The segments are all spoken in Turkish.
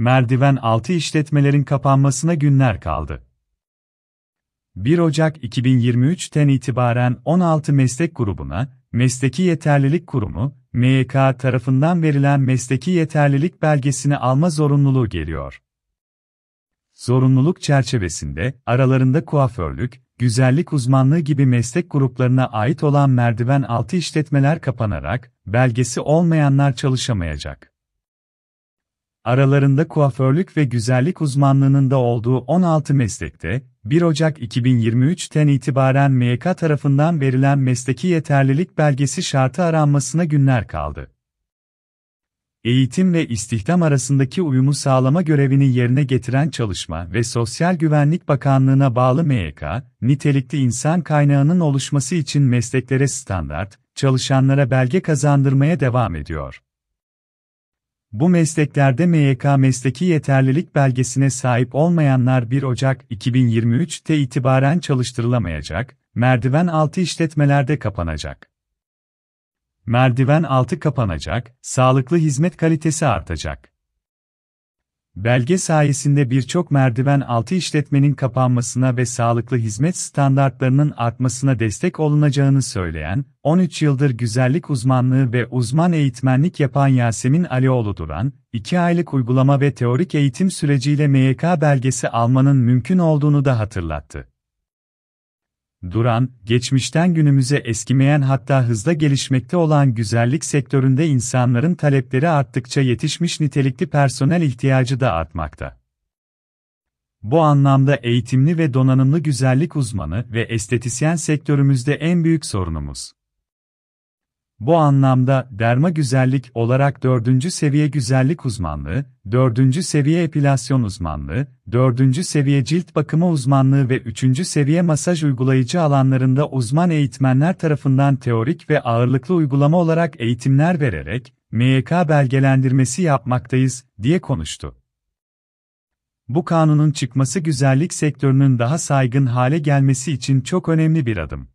merdiven altı işletmelerin kapanmasına günler kaldı. 1 Ocak 2023'ten itibaren 16 meslek grubuna, Mesleki Yeterlilik Kurumu, MYK tarafından verilen mesleki yeterlilik belgesini alma zorunluluğu geliyor. Zorunluluk çerçevesinde, aralarında kuaförlük, güzellik uzmanlığı gibi meslek gruplarına ait olan merdiven altı işletmeler kapanarak, belgesi olmayanlar çalışamayacak. Aralarında kuaförlük ve güzellik uzmanlığının da olduğu 16 meslekte, 1 Ocak 2023'ten itibaren MYK tarafından verilen mesleki yeterlilik belgesi şartı aranmasına günler kaldı. Eğitim ve istihdam arasındaki uyumu sağlama görevini yerine getiren Çalışma ve Sosyal Güvenlik Bakanlığı'na bağlı MYK, nitelikli insan kaynağının oluşması için mesleklere standart, çalışanlara belge kazandırmaya devam ediyor. Bu mesleklerde MYK mesleki yeterlilik belgesine sahip olmayanlar 1 Ocak 2023'te itibaren çalıştırılamayacak, merdiven altı işletmelerde kapanacak. Merdiven altı kapanacak, sağlıklı hizmet kalitesi artacak. Belge sayesinde birçok merdiven altı işletmenin kapanmasına ve sağlıklı hizmet standartlarının artmasına destek olunacağını söyleyen, 13 yıldır güzellik uzmanlığı ve uzman eğitmenlik yapan Yasemin Alioğlu Duran, 2 aylık uygulama ve teorik eğitim süreciyle MYK belgesi almanın mümkün olduğunu da hatırlattı duran, geçmişten günümüze eskimeyen hatta hızla gelişmekte olan güzellik sektöründe insanların talepleri arttıkça yetişmiş nitelikli personel ihtiyacı da artmakta. Bu anlamda eğitimli ve donanımlı güzellik uzmanı ve estetisyen sektörümüzde en büyük sorunumuz. Bu anlamda derma güzellik olarak 4. seviye güzellik uzmanlığı, 4. seviye epilasyon uzmanlığı, 4. seviye cilt bakımı uzmanlığı ve 3. seviye masaj uygulayıcı alanlarında uzman eğitmenler tarafından teorik ve ağırlıklı uygulama olarak eğitimler vererek MYK belgelendirmesi yapmaktayız diye konuştu. Bu kanunun çıkması güzellik sektörünün daha saygın hale gelmesi için çok önemli bir adım.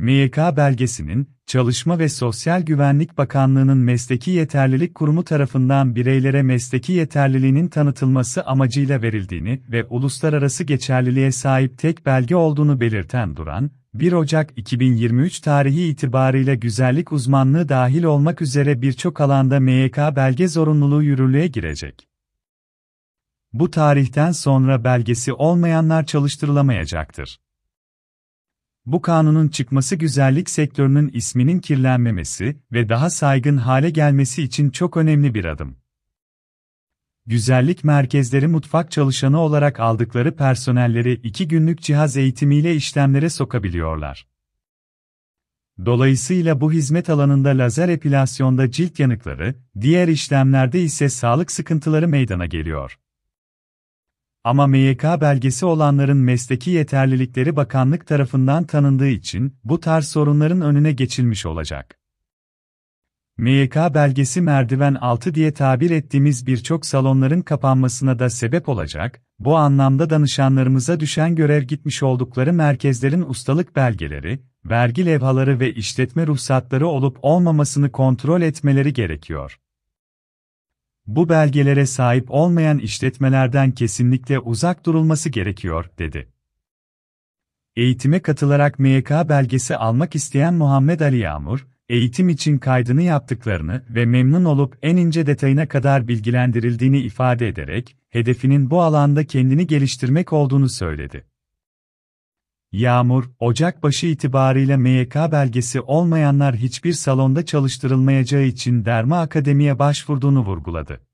MYK belgesinin, Çalışma ve Sosyal Güvenlik Bakanlığı'nın Mesleki Yeterlilik Kurumu tarafından bireylere mesleki yeterliliğinin tanıtılması amacıyla verildiğini ve uluslararası geçerliliğe sahip tek belge olduğunu belirten Duran, 1 Ocak 2023 tarihi itibariyle güzellik uzmanlığı dahil olmak üzere birçok alanda MYK belge zorunluluğu yürürlüğe girecek. Bu tarihten sonra belgesi olmayanlar çalıştırılamayacaktır bu kanunun çıkması güzellik sektörünün isminin kirlenmemesi ve daha saygın hale gelmesi için çok önemli bir adım. Güzellik merkezleri mutfak çalışanı olarak aldıkları personelleri iki günlük cihaz eğitimiyle işlemlere sokabiliyorlar. Dolayısıyla bu hizmet alanında lazer epilasyonda cilt yanıkları, diğer işlemlerde ise sağlık sıkıntıları meydana geliyor. Ama MYK belgesi olanların mesleki yeterlilikleri bakanlık tarafından tanındığı için bu tarz sorunların önüne geçilmiş olacak. MYK belgesi merdiven altı diye tabir ettiğimiz birçok salonların kapanmasına da sebep olacak. Bu anlamda danışanlarımıza düşen görev gitmiş oldukları merkezlerin ustalık belgeleri, vergi levhaları ve işletme ruhsatları olup olmamasını kontrol etmeleri gerekiyor bu belgelere sahip olmayan işletmelerden kesinlikle uzak durulması gerekiyor, dedi. Eğitime katılarak MYK belgesi almak isteyen Muhammed Ali Yağmur, eğitim için kaydını yaptıklarını ve memnun olup en ince detayına kadar bilgilendirildiğini ifade ederek, hedefinin bu alanda kendini geliştirmek olduğunu söyledi. Yağmur, Ocakbaşı itibariyle MYK belgesi olmayanlar hiçbir salonda çalıştırılmayacağı için Derma Akademi'ye başvurduğunu vurguladı.